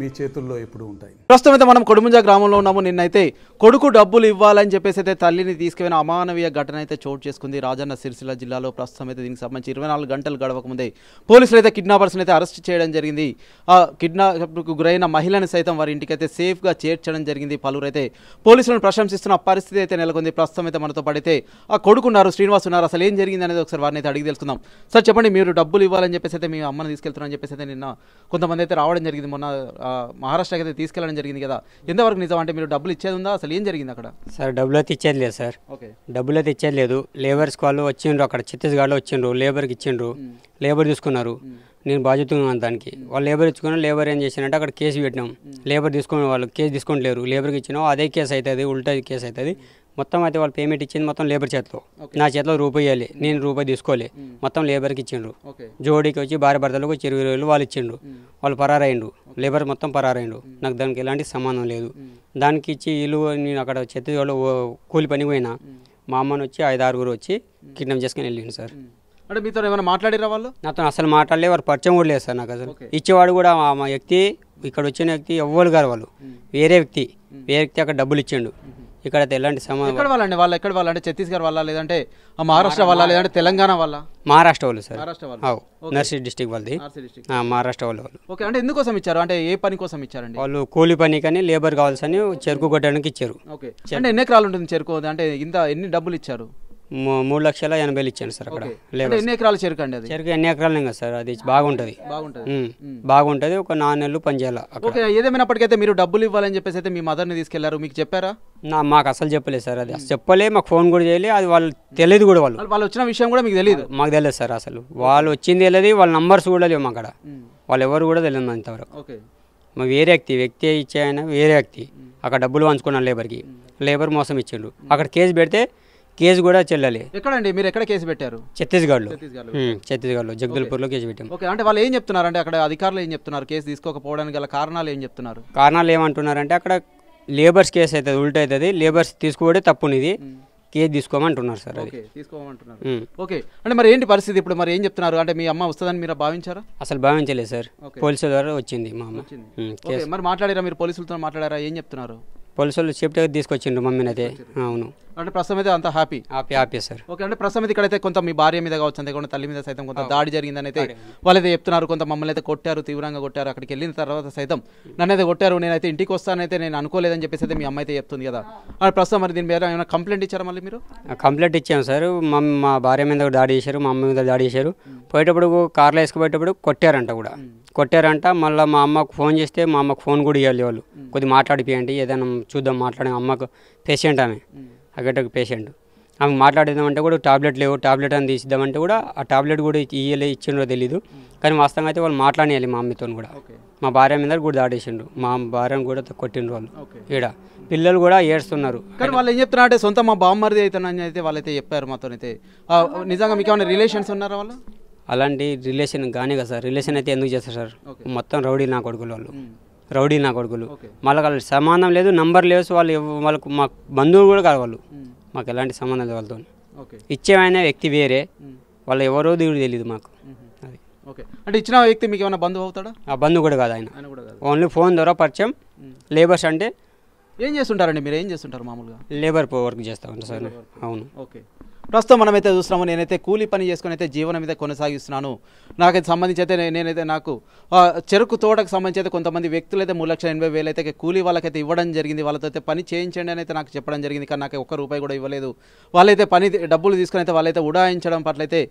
మీ చేతుల్లో ఎప్పుడు ఉంటాయి ప్రస్తుతం అయితే మనం కొడుముంజ గ్రామంలో ఉన్నాము నిన్నైతే కొడుకు డబ్బులు ఇవ్వాలని చెప్పేసి అయితే తల్లిని తీసుకెళ్లిన అమానవీయ ఘటన అయితే చోటు చేసుకుంది రాజన్న సిరిసిల్ల జిల్లాలో ప్రస్తుతం అయితే దీనికి సంబంధించి ఇరవై నాలుగు గంటలు గడవక ముందే పోలీసులు అయితే కిడ్నాపర్స్ని అయితే అరెస్ట్ చేయడం జరిగింది ఆ కిడ్నాప్కు గురైన మహిళని సైతం వారి ఇంటికైతే సేఫ్గా చేర్చడం జరిగింది పలువురైతే పోలీసులను ప్రశంసిస్తున్న పరిస్థితి అయితే నెలకొంది ప్రస్తుతం అయితే మనతో పడితే ఆ కొడుకున్నారు శ్రీనివాస్ ఉన్నారు అసలు ఏం జరిగింది అనేది ఒకసారి వారిని అయితే అడిగి తెలుసుకుందాం సార్ చెప్పండి మీరు డబ్బులు ఇవ్వాలని చెప్పేసి అయితే మీ అమ్మని తీసుకెళ్తున్నారని చెప్పేసి అయితే నిన్న కొంతమంది అయితే రావడం జరిగింది మొన్న మహారాష్ట్రకి అయితే తీసుకెళ్ళడం జరిగింది కదా ఎంతవరకు నిజం అంటే మీరు డబ్బులు ఇచ్చేది ఉందా అసలు ఏం జరిగింది అక్కడ సార్ డబ్బులు అయితే ఇచ్చేది లేదు సార్ ఓకే డబ్బులు అయితే ఇచ్చేది లేదు లేబర్స్ వాళ్ళు వచ్చిండ్రు అక్కడ ఛత్తీస్గఢ్లో వచ్చిండ్రు లేబర్కి ఇచ్చిండ్రు లేబర్ తీసుకున్నారు నేను ఉన్నాను దానికి వాళ్ళు లేబర్ ఇచ్చుకున్నా లేబర్ ఏం చేశానంటే అక్కడ కేసు పెట్టినాం లేబర్ తీసుకునే వాళ్ళు కేసు తీసుకోవట్లేరు లేబర్కి ఇచ్చినాం అదే కేసు అవుతుంది ఉల్టా కేసు అవుతుంది మొత్తం అయితే వాళ్ళు పేమెంట్ ఇచ్చింది మొత్తం లేబర్ చేతిలో నా చేతిలో రూపాయి ఇవ్వాలి నేను రూపాయి తీసుకోవాలి hmm. మొత్తం లేబర్కి ఇచ్చిండ్రు జోడీకి వచ్చి భార్య భర్తలకు వచ్చి ఇరవై రోజులు వాళ్ళు ఇచ్చిండ్రు hmm. వాళ్ళు పరారైండు లేబర్ మొత్తం పరారైండు hmm. నాకు దానికి ఎలాంటి సంబంధం లేదు దానికి ఇచ్చి వీళ్ళు నేను అక్కడ చెత్త వాళ్ళు కూలి పని పోయినా మా అమ్మను వచ్చి ఐదు ఆరుగురు వచ్చి కిడ్నాప్ చేసుకుని వెళ్ళిండు సార్ అంటే మీతో ఏమైనా మాట్లాడారా వాళ్ళు నాతో అసలు మాట్లాడలే వారు పరిచయం కూడా లేదు సార్ నాకు అసలు ఇచ్చేవాడు కూడా మా వ్యక్తి ఇక్కడ వచ్చిన వ్యక్తి ఎవ్వరు గారు వాళ్ళు వేరే వ్యక్తి వేరే వ్యక్తి అక్కడ డబ్బులు ఇచ్చిండు ఇక్కడ ఎలాంటి సమస్య ఎక్కడ వాళ్ళండి వాళ్ళు ఎక్కడ వాళ్ళంటే ఛత్తీస్గఢ్ వాళ్ళ లేదంటే మహారాష్ట్ర వాళ్ళ లేదంటే తెలంగాణ వాళ్ళ మహారాష్ట్ర వాళ్ళు సార్ నర్సీ డిస్టిక్ వాళ్ళది మహారాష్ట్ర వాళ్ళు ఓకే అంటే ఎందుకోసం ఇచ్చారు అంటే ఏ పని కోసం ఇచ్చారండి వాళ్ళు కూలి పని కానీ లేబర్ కావాల్సి అని చెరుకు కొట్టడానికి ఇచ్చారు ఓకే అంటే ఎన్ని ఎకరాలు ఉంటుంది చెరుకు అంటే ఇంత ఎన్ని డబ్బులు ఇచ్చారు మూడు లక్షల ఎనభైలు ఇచ్చాను సార్ అక్కడ లేబర్ ఎన్ని ఎకరాలు చెరుకు అండి అది చెరుకు ఎన్ని ఎకరాలు కదా సార్ అది బాగుంటుంది బాగుంటుంది ఒక నాలుగు నెలలు పనిచేయాలి ఏదేమైనప్పటికైతే మీరు డబ్బులు ఇవ్వాలని చెప్పేసి అయితే మీ మదర్ని తీసుకెళ్లారు మీకు చెప్పారా నా మాకు అసలు చెప్పలేదు సార్ అది అసలు చెప్పలే మాకు ఫోన్ కూడా చేయలే అది వాళ్ళు తెలియదు కూడా వాళ్ళు వాళ్ళు వచ్చిన విషయం కూడా మీకు తెలియదు మాకు తెలియదు సార్ అసలు వాళ్ళు వచ్చింది తెలియదు వాళ్ళ నంబర్స్ కూడా లేవు మాకు అక్కడ వాళ్ళు ఎవరు కూడా తెలియదు అంతవరకు మా వేరే వ్యక్తి వ్యక్తి ఇచ్చే వేరే వ్యక్తి అక్కడ డబ్బులు పంచుకున్నాను లేబర్కి లేబర్ మోసం ఇచ్చిండు అక్కడ కేసు పెడితే కేసు కూడా చెల్లాలి ఎక్కడండి మీరు ఎక్కడ కేసు పెట్టారు లో జగదల్పూర్ లో కేసు పెట్టాం అంటే వాళ్ళు ఏం చెప్తున్నారు అంటే అక్కడ అధికారులు ఏం చెప్తున్నారు కేసు తీసుకోకపోవడానికి గల కారణాలు ఏం చెప్తున్నారు కారణాలు ఏమంటున్నారంటే అక్కడ లేబర్స్ కేసు అవుతుంది ఉల్టా అవుతుంది లేబర్స్ తీసుకోవడే తప్పునిది కేసు తీసుకోమంటున్నారు సార్ అది తీసుకోమంటున్నారు ఓకే అంటే మరి ఏంటి పరిస్థితి ఇప్పుడు మరి ఏం చెప్తున్నారు అంటే మీ అమ్మ వస్తుందని మీరు భావించారా అసలు భావించలేదు సార్ పోలీసుల ద్వారా వచ్చింది మా అమ్మ మరి మాట్లాడారా మీరు పోలీసులతో మాట్లాడారా ఏం చెప్తున్నారు పోలీసులు సేఫ్టీగా తీసుకొచ్చిండ్రు మమ్మీని అయితే అవును అంటే ప్రస్తుతం అయితే అంత happy happy happy sir okay అంటే ప్రస్తుతం అయితే ఇక్కడైతే కొంత మీ భార్య మీద కావచ్చు అంతేకాకుండా తల్లి మీద సైతం కొంత దాడి జరిగిందని అయితే వాళ్ళైతే చెప్తున్నారు కొంత మమ్మల్ని అయితే కొట్టారు తీవ్రంగా కొట్టారు అక్కడికి వెళ్ళిన తర్వాత సైతం నన్ను అయితే కొట్టారు నేనైతే ఇంటికి వస్తానైతే నేను అనుకోలేదని చెప్పేసి అయితే మీ అమ్మ అయితే చెప్తుంది కదా అంటే ప్రస్తుతం మరి దీని మీద ఏమైనా కంప్లైంట్ ఇచ్చారా మళ్ళీ మీరు కంప్లైంట్ ఇచ్చాము సార్ మా భార్య మీద దాడి చేశారు మా అమ్మ మీద దాడి చేశారు పోయేటప్పుడు కార్లో వేసుకుపోయేటప్పుడు కొట్టారంట కూడా hmm. కొట్టారంట మళ్ళీ మా అమ్మకు ఫోన్ చేస్తే మా అమ్మకు ఫోన్ కూడా ఇవ్వాలి వాళ్ళు hmm. కొద్దిగా మాట్లాడిపోయండి ఏదైనా చూద్దాం మాట్లాడే అమ్మకు పేషెంట్ ఆమె అగటకు పేషెంట్ ఆమె మాట్లాడేదామంటే కూడా టాబ్లెట్ లేవు టాబ్లెట్ అని తీసిద్దామంటే కూడా ఆ టాబ్లెట్ కూడా ఇయ్యలే ఇచ్చిండ్రో తెలీదు కానీ వాస్తవం అయితే వాళ్ళు మాట్లాడేయాలి మా అమ్మతో కూడా మా భార్య మీద కూడా దాడేసిండు మా భార్యను కూడా కొట్టిండ్రు వాళ్ళు ఇక్కడ పిల్లలు కూడా ఏడుస్తున్నారు కానీ వాళ్ళు ఏం చెప్తున్నారు అంటే సొంత మా బామ్మరిది అవుతానని అయితే వాళ్ళైతే చెప్పారు మాతో అయితే నిజంగా మీకు ఏమైనా రిలేషన్స్ ఉన్నారా వాళ్ళు అలాంటి రిలేషన్ కానీ కదా సార్ రిలేషన్ అయితే ఎందుకు చేస్తారు సార్ మొత్తం రౌడీ నా కొడుకులు వాళ్ళు రౌడీ నా కొడుకులు మళ్ళీ వాళ్ళ సమానం లేదు నంబర్ లేదు వాళ్ళు వాళ్ళకు మా బంధువులు కూడా కాదు వాళ్ళు మాకు ఎలాంటి సంబంధం లేదు వాళ్ళతో ఇచ్చేవైన వ్యక్తి వేరే వాళ్ళు ఎవరో దేవుడు తెలియదు మాకు అది ఓకే అంటే ఇచ్చిన వ్యక్తి మీకు ఏమైనా బంధువు అవుతాడా ఆ బంధువు కూడా కాదు ఆయన ఓన్లీ ఫోన్ ద్వారా పరిచయం లేబర్స్ అంటే ఏం చేస్తుంటారండి మీరు ఏం చేస్తుంటారు మామూలుగా లేబర్ వర్క్ చేస్తా ఉంటారు సార్ అవును ఓకే ప్రస్తుతం మనమైతే చూస్తున్నాము నేనైతే కూలీ పని చేసుకుని అయితే జీవనం అయితే కొనసాగిస్తున్నాను నాకు సంబంధించి అయితే నేనైతే నాకు చెరుకు తోటకు సంబంధించి అయితే కొంతమంది వ్యక్తులు అయితే మూడు లక్షల ఎనభై వేలు అయితే కూలీ వాళ్ళకైతే ఇవ్వడం జరిగింది వాళ్ళతో అయితే పని చేయించండి అని అయితే నాకు చెప్పడం జరిగింది కానీ నాకు ఒక్క రూపాయి కూడా ఇవ్వలేదు వాళ్ళైతే పని డబ్బులు తీసుకుని అయితే వాళ్ళైతే ఉడాయించడం పట్లయితే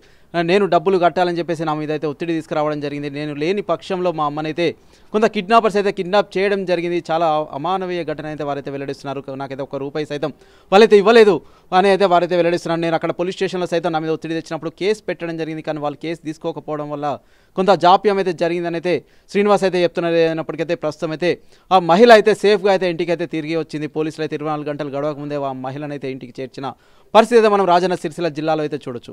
నేను డబ్బులు కట్టాలని చెప్పేసి నా మీద అయితే ఒత్తిడి తీసుకురావడం జరిగింది నేను లేని పక్షంలో మా అమ్మనైతే కొంత కిడ్నాపర్స్ అయితే కిడ్నాప్ చేయడం జరిగింది చాలా అమానవీయ ఘటన అయితే వారైతే వెల్లడిస్తున్నారు నాకైతే ఒక రూపాయి సైతం వాళ్ళైతే ఇవ్వలేదు అని అయితే వారైతే వెల్లడిస్తున్నారు నేను అక్కడ పోలీస్ స్టేషన్లో సైతం నా మీద ఒత్తిడి తెచ్చినప్పుడు కేసు పెట్టడం జరిగింది కానీ వాళ్ళు కేసు తీసుకోకపోవడం వల్ల కొంత జాప్యం అయితే జరిగిందని అయితే శ్రీనివాస్ అయితే చెప్తున్నారు అయినప్పటికైతే ప్రస్తుతం అయితే ఆ మహిళ అయితే సేఫ్గా అయితే ఇంటికి అయితే తిరిగి వచ్చింది పోలీసులు అయితే ఇరవై గంటలు గడవక ఆ మహిళనైతే ఇంటికి చేర్చిన పరిస్థితి అయితే మనం రాజన్న సిరిసిల్ల జిల్లాలో అయితే చూడొచ్చు